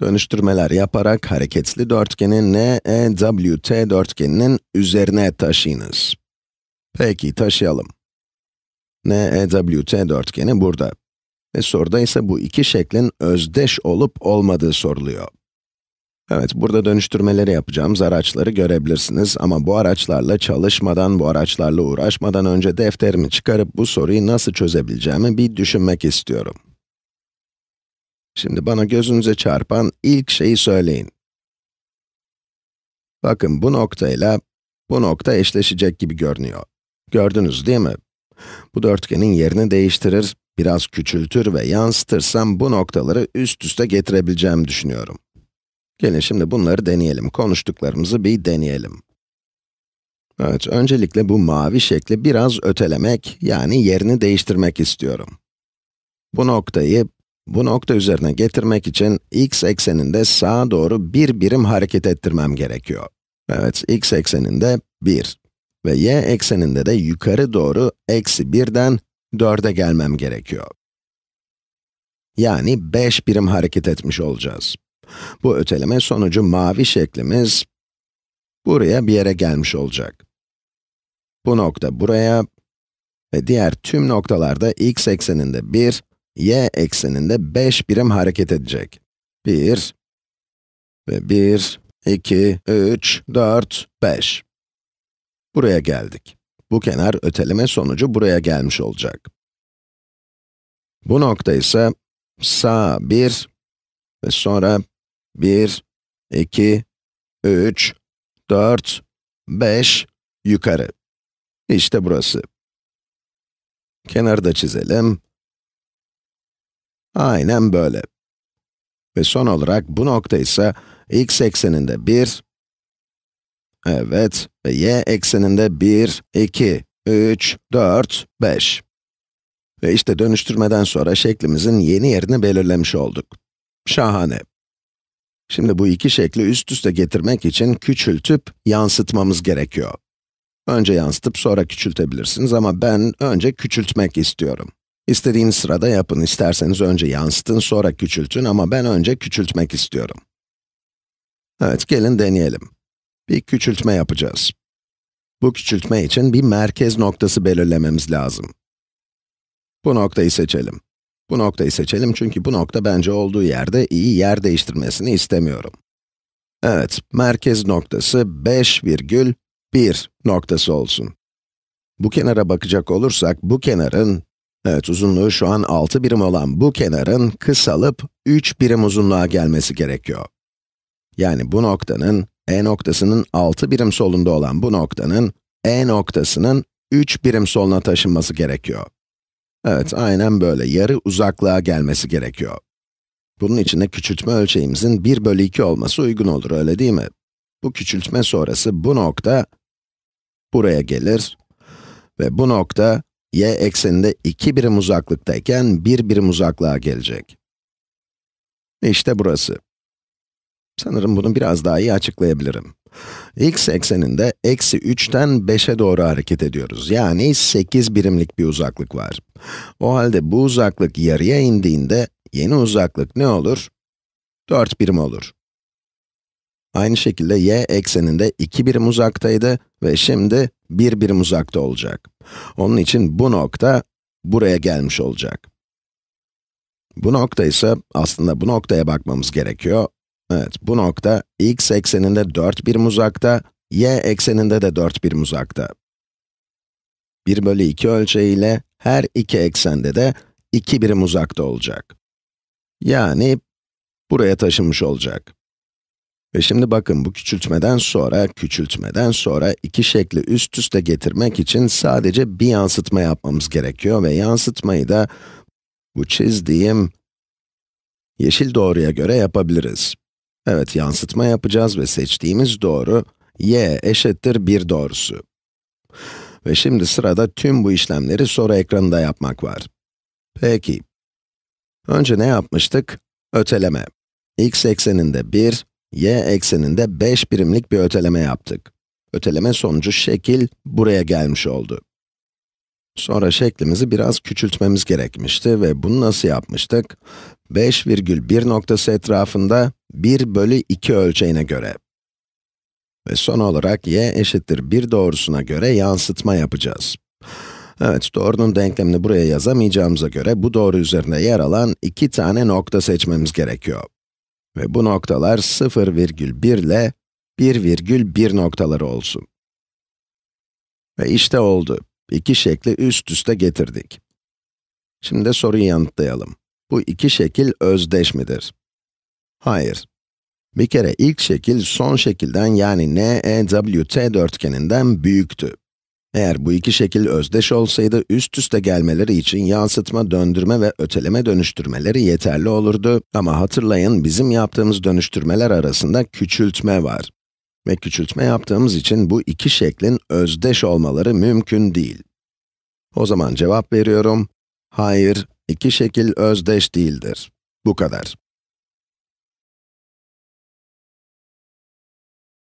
Dönüştürmeler yaparak hareketli dörtgeni NEWT dörtgeninin üzerine taşıyınız. Peki, taşıyalım. NEWT dörtgeni burada. Ve soruda ise bu iki şeklin özdeş olup olmadığı soruluyor. Evet, burada dönüştürmeleri yapacağımız araçları görebilirsiniz ama bu araçlarla çalışmadan, bu araçlarla uğraşmadan önce defterimi çıkarıp bu soruyu nasıl çözebileceğimi bir düşünmek istiyorum. Şimdi bana gözünüze çarpan ilk şeyi söyleyin. Bakın bu noktayla bu nokta eşleşecek gibi görünüyor. Gördünüz değil mi? Bu dörtgenin yerini değiştirir, biraz küçültür ve yansıtırsam bu noktaları üst üste getirebileceğimi düşünüyorum. Gelin şimdi bunları deneyelim. Konuştuklarımızı bir deneyelim. Evet, öncelikle bu mavi şekli biraz ötelemek, yani yerini değiştirmek istiyorum. Bu noktayı bu nokta üzerine getirmek için x ekseninde sağa doğru bir birim hareket ettirmem gerekiyor. Evet, x ekseninde 1 ve y ekseninde de yukarı doğru eksi 1'den 4'e gelmem gerekiyor. Yani 5 birim hareket etmiş olacağız. Bu öteleme sonucu mavi şeklimiz buraya bir yere gelmiş olacak. Bu nokta buraya ve diğer tüm noktalarda x ekseninde 1 y ekseninde 5 birim hareket edecek. 1 ve 1, 2, 3, 4, 5. Buraya geldik. Bu kenar öteleme sonucu buraya gelmiş olacak. Bu nokta ise sağ 1 ve sonra 1, 2, 3, 4, 5, yukarı. İşte burası. Kenarı da çizelim. Aynen böyle. Ve son olarak bu nokta ise x ekseninde 1, evet, ve y ekseninde 1, 2, 3, 4, 5. Ve işte dönüştürmeden sonra şeklimizin yeni yerini belirlemiş olduk. Şahane. Şimdi bu iki şekli üst üste getirmek için küçültüp yansıtmamız gerekiyor. Önce yansıtıp sonra küçültebilirsiniz ama ben önce küçültmek istiyorum. İstediğiniz sırada yapın. İsterseniz önce yansıtın, sonra küçültün ama ben önce küçültmek istiyorum. Evet, gelin deneyelim. Bir küçültme yapacağız. Bu küçültme için bir merkez noktası belirlememiz lazım. Bu noktayı seçelim. Bu noktayı seçelim çünkü bu nokta bence olduğu yerde iyi yer değiştirmesini istemiyorum. Evet, merkez noktası 5,1 noktası olsun. Bu kenara bakacak olursak, bu kenarın Evet, uzunluğu şu an 6 birim olan bu kenarın kısalıp 3 birim uzunluğa gelmesi gerekiyor. Yani bu noktanın, e noktasının 6 birim solunda olan bu noktanın, e noktasının 3 birim soluna taşınması gerekiyor. Evet, aynen böyle, yarı uzaklığa gelmesi gerekiyor. Bunun için de küçültme ölçeğimizin 1 bölü 2 olması uygun olur, öyle değil mi? Bu küçültme sonrası bu nokta buraya gelir ve bu nokta y ekseninde 2 birim uzaklıktayken 1 birim uzaklığa gelecek. İşte burası. Sanırım bunu biraz daha iyi açıklayabilirim. x ekseninde eksi 3'ten 5'e doğru hareket ediyoruz. Yani 8 birimlik bir uzaklık var. O halde bu uzaklık yarıya indiğinde yeni uzaklık ne olur? 4 birim olur. Aynı şekilde y ekseninde 2 birim uzaktaydı ve şimdi 1 birim uzakta olacak. Onun için bu nokta buraya gelmiş olacak. Bu nokta ise, aslında bu noktaya bakmamız gerekiyor. Evet, bu nokta x ekseninde 4 birim uzakta, y ekseninde de 4 birim uzakta. 1 bölü 2 ölçeğiyle her iki eksende de 2 birim uzakta olacak. Yani buraya taşınmış olacak. Ve şimdi bakın bu küçültmeden sonra, küçültmeden sonra iki şekli üst üste getirmek için sadece bir yansıtma yapmamız gerekiyor ve yansıtmayı da bu çizdiğim yeşil doğruya göre yapabiliriz. Evet, yansıtma yapacağız ve seçtiğimiz doğru y eşittir 1 doğrusu. Ve şimdi sırada tüm bu işlemleri soru ekranında yapmak var. Peki. Önce ne yapmıştık? Öteleme. x ekseninde 1, y ekseninde 5 birimlik bir öteleme yaptık. Öteleme sonucu şekil buraya gelmiş oldu. Sonra şeklimizi biraz küçültmemiz gerekmişti ve bunu nasıl yapmıştık? 5,1 noktası etrafında 1 bölü 2 ölçeğine göre. Ve son olarak y eşittir 1 doğrusuna göre yansıtma yapacağız. Evet, doğrunun denklemini buraya yazamayacağımıza göre bu doğru üzerinde yer alan iki tane nokta seçmemiz gerekiyor. Ve bu noktalar 0,1 ile 1,1 noktaları olsun. Ve işte oldu. İki şekli üst üste getirdik. Şimdi soruyu yanıtlayalım. Bu iki şekil özdeş midir? Hayır. Bir kere ilk şekil son şekilden yani NEWT dörtgeninden büyüktü. Eğer bu iki şekil özdeş olsaydı, üst üste gelmeleri için yansıtma, döndürme ve öteleme dönüştürmeleri yeterli olurdu. Ama hatırlayın, bizim yaptığımız dönüştürmeler arasında küçültme var. Ve küçültme yaptığımız için bu iki şeklin özdeş olmaları mümkün değil. O zaman cevap veriyorum. Hayır, iki şekil özdeş değildir. Bu kadar.